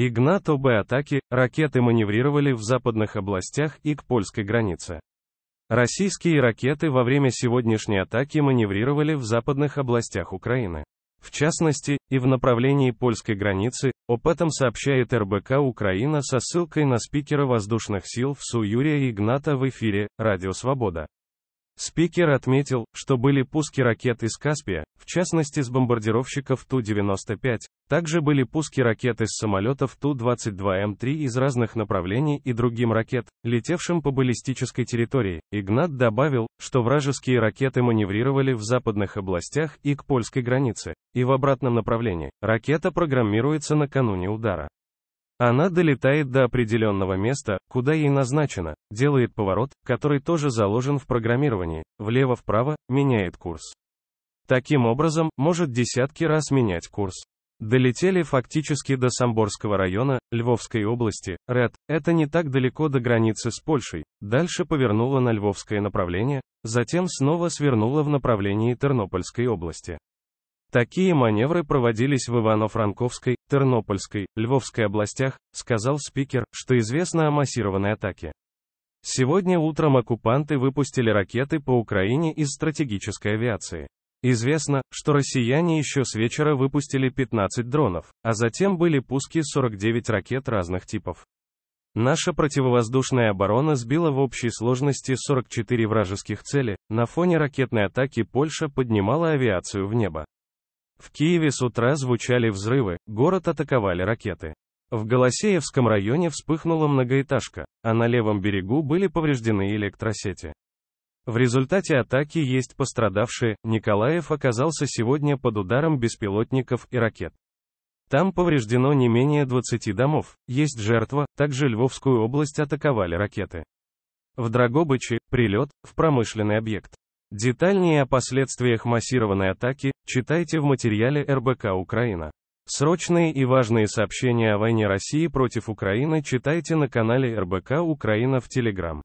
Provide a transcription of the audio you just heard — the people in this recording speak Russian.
Игнат об атаки, ракеты маневрировали в западных областях и к польской границе. Российские ракеты во время сегодняшней атаки маневрировали в западных областях Украины. В частности, и в направлении польской границы, об этом сообщает РБК Украина со ссылкой на спикера воздушных сил ВСУ Юрия Игната в эфире «Радио Свобода». Спикер отметил, что были пуски ракет из Каспия, в частности с бомбардировщиков Ту-95, также были пуски ракет из самолетов Ту-22М3 эм из разных направлений и другим ракет, летевшим по баллистической территории. Игнат добавил, что вражеские ракеты маневрировали в западных областях и к польской границе, и в обратном направлении. Ракета программируется накануне удара. Она долетает до определенного места, куда ей назначено, делает поворот, который тоже заложен в программировании, влево-вправо, меняет курс. Таким образом, может десятки раз менять курс. Долетели фактически до Самборского района, Львовской области, РЭД, это не так далеко до границы с Польшей, дальше повернула на львовское направление, затем снова свернула в направлении Тернопольской области. Такие маневры проводились в Ивано-Франковской, Тернопольской, Львовской областях, сказал спикер, что известно о массированной атаке. Сегодня утром оккупанты выпустили ракеты по Украине из стратегической авиации. Известно, что россияне еще с вечера выпустили 15 дронов, а затем были пуски 49 ракет разных типов. Наша противовоздушная оборона сбила в общей сложности 44 вражеских цели, на фоне ракетной атаки Польша поднимала авиацию в небо. В Киеве с утра звучали взрывы, город атаковали ракеты. В Голосеевском районе вспыхнула многоэтажка, а на левом берегу были повреждены электросети. В результате атаки есть пострадавшие, Николаев оказался сегодня под ударом беспилотников и ракет. Там повреждено не менее 20 домов, есть жертва, также Львовскую область атаковали ракеты. В Драгобыче, прилет, в промышленный объект. Детальнее о последствиях массированной атаки читайте в материале РБК Украина. Срочные и важные сообщения о войне России против Украины читайте на канале РБК Украина в Телеграм.